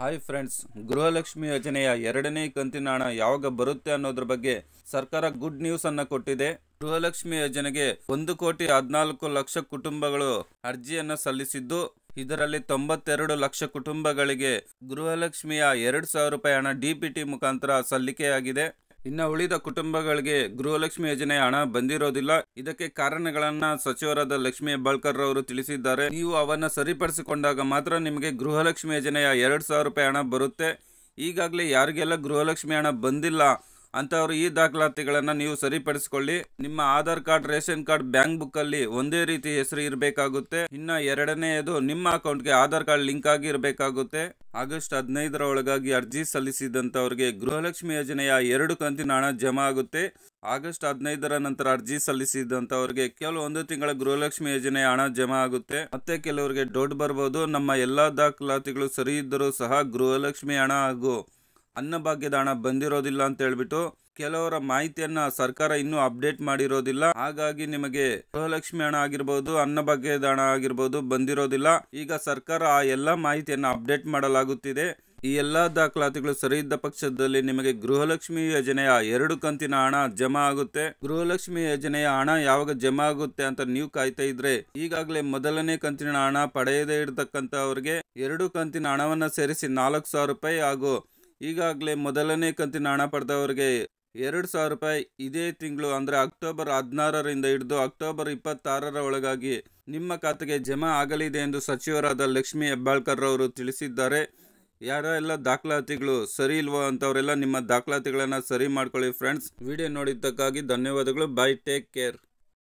hi friends Gruhalakshmi ಯೋಜನೆಯ ಎರಡನೇ ಕಂತಿನ ಹಣ ಯಾವಾಗ ಬರುತ್ತೆ ಅನ್ನೋದ್ರ ಬಗ್ಗೆ ಸರ್ಕಾರ ಗುಡ್ ನ್ಯೂಸ್ ಅನ್ನ ಕೊಟ್ಟಿದೆ ಗೃಹಲಕ್ಷ್ಮಿ ಯೋಜನೆಗೆ ಒಂದು ಕೋಟಿ ಹದಿನಾಲ್ಕು ಲಕ್ಷ ಕುಟುಂಬಗಳು ಅರ್ಜಿಯನ್ನು ಸಲ್ಲಿಸಿದ್ದು ಇದರಲ್ಲಿ ತೊಂಬತ್ತೆರಡು ಲಕ್ಷ ಕುಟುಂಬಗಳಿಗೆ ಗೃಹಲಕ್ಷ್ಮಿಯ ಎರಡು ಸಾವಿರ ರೂಪಾಯಿ ಹಣ ಡಿಪಿಟಿ ಮುಖಾಂತರ ಸಲ್ಲಿಕೆಯಾಗಿದೆ ಇನ್ನು ಉಳಿದ ಕುಟುಂಬಗಳಿಗೆ ಗೃಹಲಕ್ಷ್ಮಿ ಯೋಜನೆಯ ಹಣ ಬಂದಿರೋದಿಲ್ಲ ಇದಕ್ಕೆ ಕಾರಣಗಳನ್ನ ಸಚಿವರಾದ ಲಕ್ಷ್ಮಿ ಹೆಬ್ಬಾಳ್ಕರ್ ಅವರು ತಿಳಿಸಿದ್ದಾರೆ ನೀವು ಅವನ್ನ ಸರಿಪಡಿಸಿಕೊಂಡಾಗ ಮಾತ್ರ ನಿಮಗೆ ಗೃಹಲಕ್ಷ್ಮಿ ಯೋಜನೆಯ ಎರಡು ಸಾವಿರ ರೂಪಾಯಿ ಹಣ ಬರುತ್ತೆ ಈಗಾಗಲೇ ಯಾರಿಗೆಲ್ಲ ಗೃಹಲಕ್ಷ್ಮಿ ಹಣ ಬಂದಿಲ್ಲ ಅಂಥವ್ರು ಈ ದಾಖಲಾತಿಗಳನ್ನು ನೀವು ಸರಿಪಡಿಸಿಕೊಳ್ಳಿ ನಿಮ್ಮ Aadhaar card ration card bank book ಅಲ್ಲಿ ಒಂದೇ ರೀತಿ ಹೆಸರು ಇರಬೇಕಾಗುತ್ತೆ ಇನ್ನ ಎರಡನೆಯದು ನಿಮ್ಮ ಅಕೌಂಟ್ಗೆ ಆಧಾರ್ ಕಾರ್ಡ್ ಲಿಂಕ್ ಆಗಿ ಇರಬೇಕಾಗುತ್ತೆ ಆಗಸ್ಟ್ ಹದಿನೈದರ ಒಳಗಾಗಿ ಅರ್ಜಿ ಸಲ್ಲಿಸಿದಂತವ್ರಿಗೆ ಗೃಹಲಕ್ಷ್ಮಿ ಯೋಜನೆಯ ಎರಡು ಕಂತಿನ ಹಣ ಜಮಾ ಆಗುತ್ತೆ ಆಗಸ್ಟ್ ಹದಿನೈದರ ನಂತರ ಅರ್ಜಿ ಸಲ್ಲಿಸಿದಂಥವ್ರಿಗೆ ಕೇವಲ ಒಂದು ತಿಂಗಳ ಗೃಹಲಕ್ಷ್ಮಿ ಯೋಜನೆಯ ಹಣ ಜಮಾ ಆಗುತ್ತೆ ಮತ್ತೆ ಕೆಲವರಿಗೆ ಡೌಟ್ ಬರ್ಬೋದು ನಮ್ಮ ಎಲ್ಲಾ ದಾಖಲಾತಿಗಳು ಸರಿ ಇದ್ದರೂ ಸಹ ಗೃಹಲಕ್ಷ್ಮಿ ಹಣ ಹಾಗೂ ಅನ್ನಭಾಗ್ಯದ ಹಣ ಬಂದಿರೋದಿಲ್ಲ ಅಂತ ಹೇಳ್ಬಿಟ್ಟು ಕೆಲವರ ಮಾಹಿತಿಯನ್ನ ಸರ್ಕಾರ ಇನ್ನೂ ಅಪ್ಡೇಟ್ ಮಾಡಿರೋದಿಲ್ಲ ಹಾಗಾಗಿ ನಿಮಗೆ ಗೃಹಲಕ್ಷ್ಮಿ ಹಣ ಆಗಿರ್ಬೋದು ಅನ್ನಭಾಗ್ಯದ ಹಣ ಆಗಿರ್ಬೋದು ಬಂದಿರೋದಿಲ್ಲ ಈಗ ಸರ್ಕಾರ ಆ ಎಲ್ಲ ಮಾಹಿತಿಯನ್ನು ಅಪ್ಡೇಟ್ ಮಾಡಲಾಗುತ್ತಿದೆ ಈ ಎಲ್ಲ ದಾಖಲಾತಿಗಳು ಸರಿ ಇದ್ದ ಪಕ್ಷದಲ್ಲಿ ನಿಮಗೆ ಗೃಹಲಕ್ಷ್ಮಿ ಯೋಜನೆಯ ಎರಡು ಕಂತಿನ ಹಣ ಜಮಾ ಆಗುತ್ತೆ ಗೃಹಲಕ್ಷ್ಮಿ ಯೋಜನೆಯ ಹಣ ಯಾವಾಗ ಜಮಾ ಆಗುತ್ತೆ ಅಂತ ನೀವು ಕಾಯ್ತಾ ಇದ್ರೆ ಈಗಾಗಲೇ ಮೊದಲನೇ ಕಂತಿನ ಹಣ ಪಡೆಯದೇ ಇರತಕ್ಕಂಥವ್ರಿಗೆ ಎರಡು ಕಂತಿನ ಹಣವನ್ನ ಸೇರಿಸಿ ನಾಲ್ಕು ಸಾವಿರ ರೂಪಾಯಿ ಹಾಗೂ ಈಗಾಗಲೇ ಮೊದಲನೇ ಕಂತಿನ ಹಣ ಪಡೆದವರಿಗೆ ಎರಡು ಸಾವಿರ ರೂಪಾಯಿ ಇದೇ ತಿಂಗಳು ಅಂದರೆ ಅಕ್ಟೋಬರ್ ಹದಿನಾರರಿಂದ ಹಿಡಿದು ಅಕ್ಟೋಬರ್ ಇಪ್ಪತ್ತಾರರ ಒಳಗಾಗಿ ನಿಮ್ಮ ಖಾತೆಗೆ ಜಮಾ ಆಗಲಿದೆ ಎಂದು ಸಚಿವರಾದ ಲಕ್ಷ್ಮಿ ಹೆಬ್ಬಾಳ್ಕರ್ ಅವರು ತಿಳಿಸಿದ್ದಾರೆ ಎಲ್ಲ ದಾಖಲಾತಿಗಳು ಸರಿ ಇಲ್ವೋ ಅಂತವರೆಲ್ಲ ನಿಮ್ಮ ದಾಖಲಾತಿಗಳನ್ನು ಸರಿ ಮಾಡ್ಕೊಳ್ಳಿ ಫ್ರೆಂಡ್ಸ್ ವಿಡಿಯೋ ನೋಡಿದ್ದಕ್ಕಾಗಿ ಧನ್ಯವಾದಗಳು ಬೈ ಟೇಕ್ ಕೇರ್